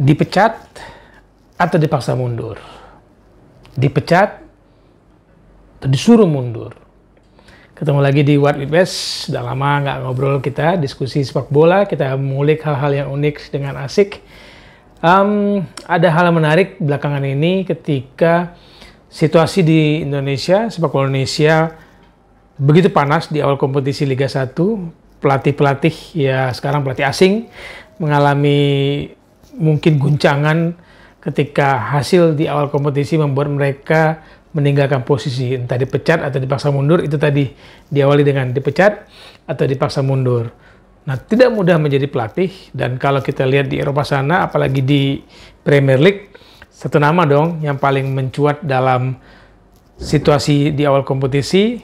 dipecat atau dipaksa mundur. Dipecat atau disuruh mundur. Ketemu lagi di What With Best. Sudah lama nggak ngobrol kita, diskusi sepak bola. Kita mengulik hal-hal yang unik dengan asik. Um, ada hal yang menarik belakangan ini ketika situasi di Indonesia, sepak bola Indonesia begitu panas di awal kompetisi Liga 1. Pelatih-pelatih, ya sekarang pelatih asing, mengalami mungkin guncangan ketika hasil di awal kompetisi membuat mereka meninggalkan posisi entah dipecat atau dipaksa mundur itu tadi diawali dengan dipecat atau dipaksa mundur. Nah, tidak mudah menjadi pelatih dan kalau kita lihat di Eropa sana apalagi di Premier League satu nama dong yang paling mencuat dalam situasi di awal kompetisi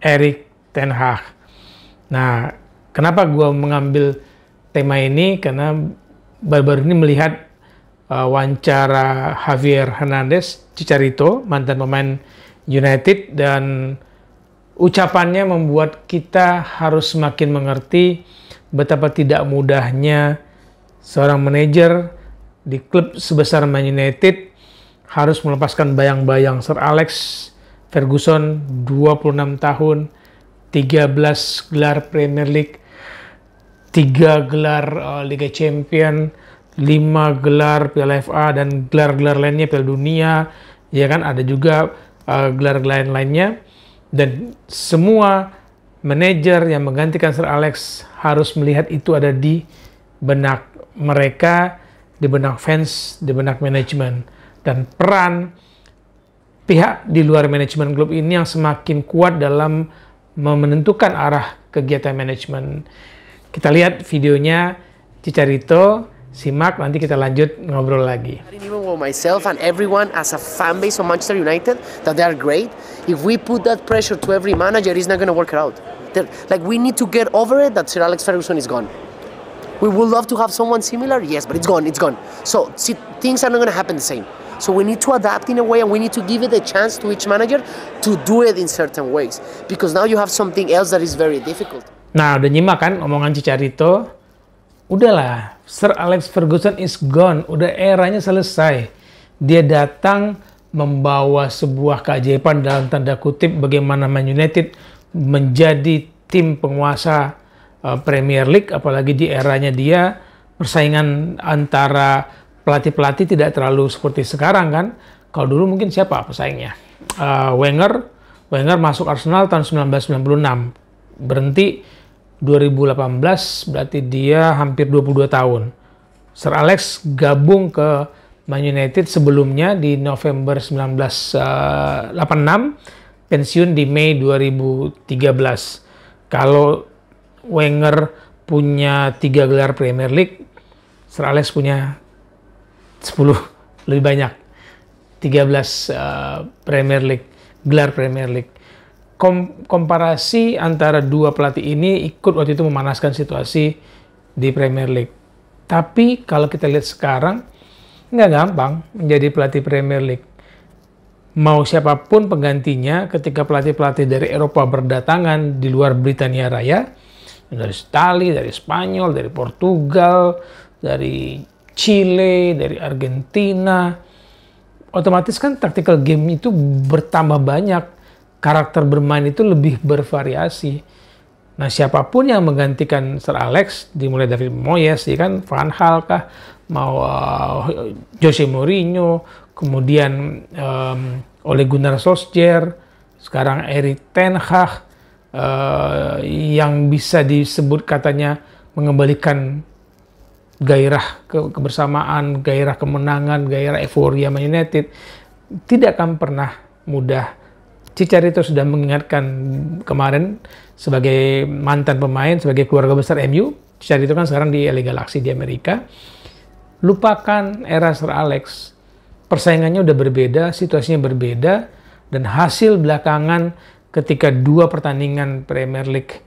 Erik ten Hag. Nah, kenapa gua mengambil tema ini karena baru-baru ini melihat uh, wawancara Javier Hernandez Cicarito, mantan pemain United, dan ucapannya membuat kita harus semakin mengerti betapa tidak mudahnya seorang manajer di klub sebesar Man United harus melepaskan bayang-bayang Sir Alex Ferguson 26 tahun, 13 gelar Premier League, tiga gelar uh, Liga Champion, lima gelar Piala FA dan gelar-gelar lainnya Piala Dunia, ya kan ada juga uh, gelar lain lainnya dan semua manajer yang menggantikan Sir Alex harus melihat itu ada di benak mereka, di benak fans, di benak manajemen dan peran pihak di luar manajemen klub ini yang semakin kuat dalam menentukan arah kegiatan manajemen kita lihat videonya Cicarito, simak nanti kita lanjut ngobrol lagi. Even myself and everyone as a fan base of Manchester United that they are great. If we put that pressure to every manager, it's not going to work out. They're, like we need to get over it that Sir Alex Ferguson is gone. We would love to have someone similar, yes, but it's gone, it's gone. So see, things are not going to happen the same. So we need to adapt in a way and we need to give it a chance to each manager to do it in certain ways because now you have something else that is very difficult. Nah, udah nyimak kan omongan Cicarito? Udahlah, Sir Alex Ferguson is gone. Udah eranya selesai. Dia datang membawa sebuah keajaiban dalam tanda kutip bagaimana Man United menjadi tim penguasa eh, Premier League, apalagi di eranya dia persaingan antara pelatih-pelatih tidak terlalu seperti sekarang kan. Kalau dulu mungkin siapa pesaingnya? Uh, Wenger, Wenger masuk Arsenal tahun 1996, berhenti 2018 berarti dia hampir 22 tahun. Sir Alex gabung ke Man United sebelumnya di November 1986, eh, pensiun di Mei 2013. Kalau Wenger punya tiga gelar Premier League, Sir Alex punya 10 lebih banyak. 13 uh, eh, Premier League, gelar Premier League kom komparasi antara dua pelatih ini ikut waktu itu memanaskan situasi di Premier League. Tapi kalau kita lihat sekarang, nggak gampang menjadi pelatih Premier League. Mau siapapun penggantinya ketika pelatih-pelatih dari Eropa berdatangan di luar Britania Raya, dari Stali, dari Spanyol, dari Portugal, dari Chile, dari Argentina, otomatis kan tactical game itu bertambah banyak karakter bermain itu lebih bervariasi. Nah, siapapun yang menggantikan Sir Alex, dimulai dari Moyes, ya kan, Van Hal kah, mau uh, Jose Mourinho, kemudian um, Ole Gunnar Solskjaer, sekarang Erik Ten Hag, uh, yang bisa disebut katanya mengembalikan gairah ke kebersamaan, gairah kemenangan, gairah euforia Man United, tidak akan pernah mudah Cicarito sudah mengingatkan kemarin sebagai mantan pemain, sebagai keluarga besar MU, Cicarito kan sekarang di LA Galaxy di Amerika. Lupakan era Sir Alex. Persaingannya udah berbeda, situasinya berbeda, dan hasil belakangan ketika dua pertandingan Premier League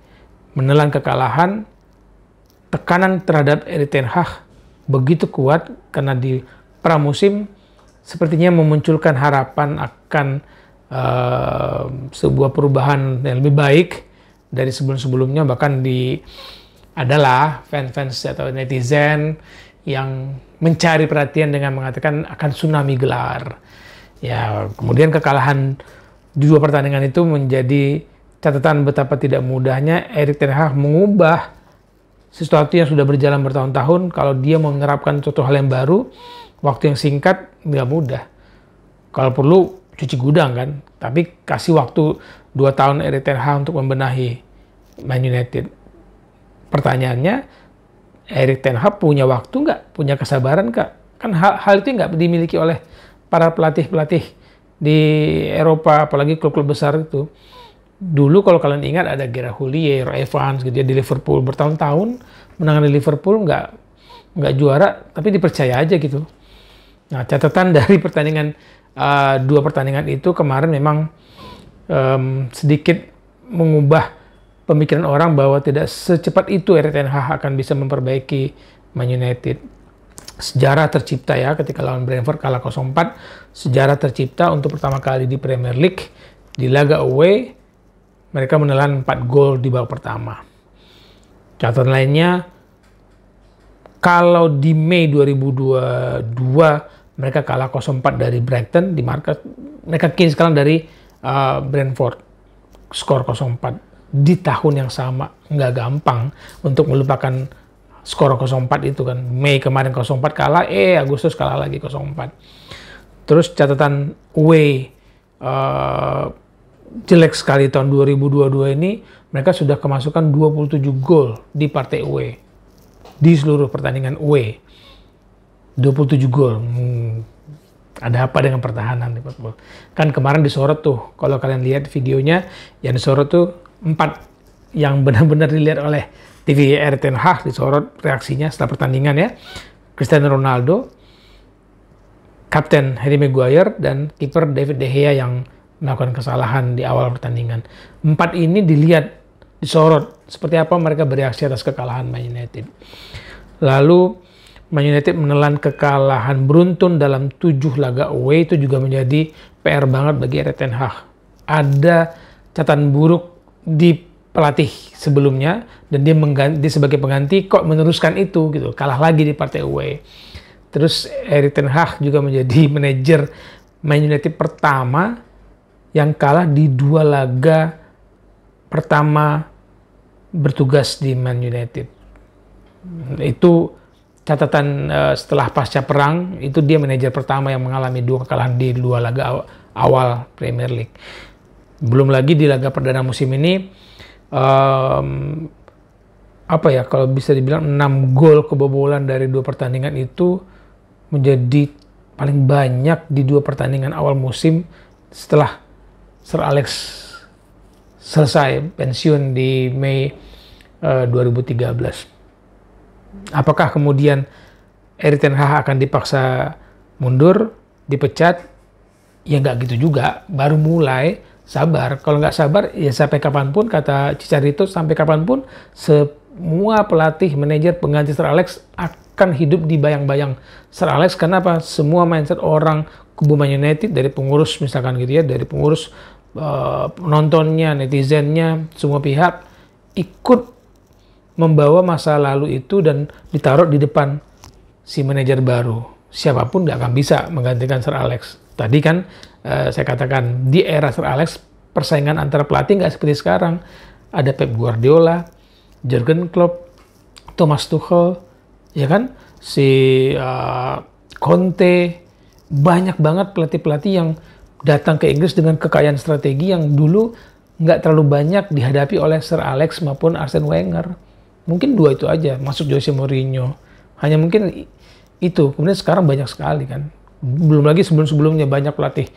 menelan kekalahan, tekanan terhadap Erik Ten Hag begitu kuat karena di pramusim sepertinya memunculkan harapan akan uh, sebuah perubahan yang lebih baik dari sebelum-sebelumnya bahkan di adalah fans-fans atau netizen yang mencari perhatian dengan mengatakan akan tsunami gelar. Ya, kemudian kekalahan di dua pertandingan itu menjadi catatan betapa tidak mudahnya Erik Ten Hag mengubah sesuatu yang sudah berjalan bertahun-tahun kalau dia mau menerapkan suatu hal yang baru waktu yang singkat nggak mudah kalau perlu cuci gudang kan, tapi kasih waktu 2 tahun Erik Ten Hag untuk membenahi Man United. Pertanyaannya, Erik Ten Hag punya waktu nggak? Punya kesabaran nggak? Kan hal, hal itu nggak dimiliki oleh para pelatih-pelatih di Eropa, apalagi klub-klub besar itu. Dulu kalau kalian ingat ada Gerard Houllier, Evans gitu ya di Liverpool bertahun-tahun menangani Liverpool nggak nggak juara, tapi dipercaya aja gitu. Nah catatan dari pertandingan uh, dua pertandingan itu kemarin memang um, sedikit mengubah pemikiran orang bahwa tidak secepat itu RTNH akan bisa memperbaiki Man United. Sejarah tercipta ya ketika lawan Brentford kalah 0-4, sejarah tercipta untuk pertama kali di Premier League di laga away mereka menelan 4 gol di babak pertama. Catatan lainnya kalau di Mei 2022 mereka kalah 0-4 dari Brighton di market Mereka kini sekarang dari uh, Brentford. Skor 0-4 di tahun yang sama. Nggak gampang untuk melupakan skor 0-4 itu kan. Mei kemarin 0-4 kalah, eh Agustus kalah lagi 0-4. Terus catatan away uh, eh, jelek sekali tahun 2022 ini mereka sudah kemasukan 27 gol di partai away di seluruh pertandingan away. 27 gol. Hmm, ada apa dengan pertahanan Liverpool? Kan kemarin disorot tuh, kalau kalian lihat videonya, yang disorot tuh empat yang benar-benar dilihat oleh TV Ten Hag disorot reaksinya setelah pertandingan ya. Cristiano Ronaldo, kapten Harry Maguire dan kiper David De Gea yang melakukan kesalahan di awal pertandingan. Empat ini dilihat disorot seperti apa mereka bereaksi atas kekalahan Man United. Lalu Man United menelan kekalahan beruntun dalam tujuh laga away itu juga menjadi PR banget bagi Erik Ten Hag. Ada catatan buruk di pelatih sebelumnya dan dia mengganti sebagai pengganti kok meneruskan itu gitu kalah lagi di partai away. Terus Erik Ten Hag juga menjadi manajer Man United pertama yang kalah di dua laga pertama bertugas di Man United. Itu catatan uh, setelah pasca perang itu dia manajer pertama yang mengalami dua kekalahan di dua laga awal, awal Premier League. Belum lagi di laga perdana musim ini um, apa ya kalau bisa dibilang 6 gol kebobolan dari dua pertandingan itu menjadi paling banyak di dua pertandingan awal musim setelah Sir Alex selesai pensiun di Mei uh, eh, 2013. Apakah kemudian Erik Ten Hag akan dipaksa mundur, dipecat? Ya nggak gitu juga. Baru mulai, sabar. Kalau nggak sabar, ya sampai kapanpun, kata Cicarito, sampai kapanpun, semua pelatih, manajer, pengganti Sir Alex akan hidup di bayang-bayang Sir Alex. Kenapa? Semua mindset orang kubu Man United, dari pengurus misalkan gitu ya, dari pengurus uh, penontonnya, netizennya, semua pihak, ikut membawa masa lalu itu dan ditaruh di depan si manajer baru. Siapapun nggak akan bisa menggantikan Sir Alex. Tadi kan uh, saya katakan di era Sir Alex persaingan antara pelatih nggak seperti sekarang. Ada Pep Guardiola, Jurgen Klopp, Thomas Tuchel, ya kan? Si uh, Conte, banyak banget pelatih-pelatih yang datang ke Inggris dengan kekayaan strategi yang dulu nggak terlalu banyak dihadapi oleh Sir Alex maupun Arsene Wenger mungkin dua itu aja masuk Jose Mourinho. Hanya mungkin itu. Kemudian sekarang banyak sekali kan. Belum lagi sebelum-sebelumnya banyak pelatih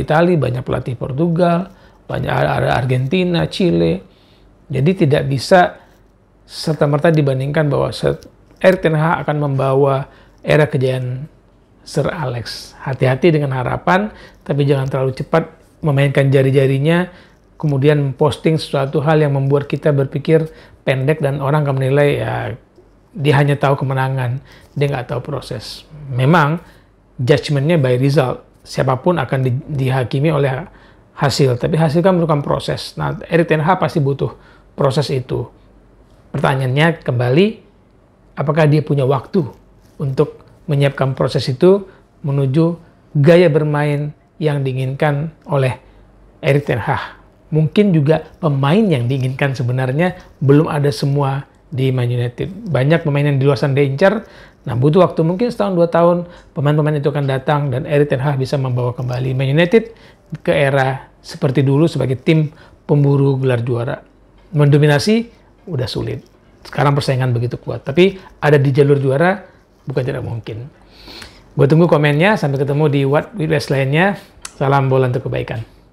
Italia, banyak pelatih Portugal, banyak ada Argentina, Chile. Jadi tidak bisa serta-merta dibandingkan bahwa Erik akan membawa era kejayaan Sir Alex. Hati-hati dengan harapan, tapi jangan terlalu cepat memainkan jari-jarinya, kemudian posting sesuatu hal yang membuat kita berpikir pendek dan orang akan menilai ya dia hanya tahu kemenangan, dia nggak tahu proses. Memang judgementnya by result, siapapun akan di, dihakimi oleh hasil, tapi hasil kan merupakan proses. Nah, Erik Ten Hag pasti butuh proses itu. Pertanyaannya kembali, apakah dia punya waktu untuk menyiapkan proses itu menuju gaya bermain yang diinginkan oleh Erik Ten Hag? mungkin juga pemain yang diinginkan sebenarnya belum ada semua di Man United. Banyak pemain yang di luar sana diincar, nah butuh waktu mungkin setahun dua tahun pemain-pemain itu akan datang dan Erik Ten Hag bisa membawa kembali Man United ke era seperti dulu sebagai tim pemburu gelar juara. Mendominasi udah sulit. Sekarang persaingan begitu kuat, tapi ada di jalur juara bukan tidak mungkin. Gue tunggu komennya, sampai ketemu di What With lainnya. Salam bola untuk kebaikan.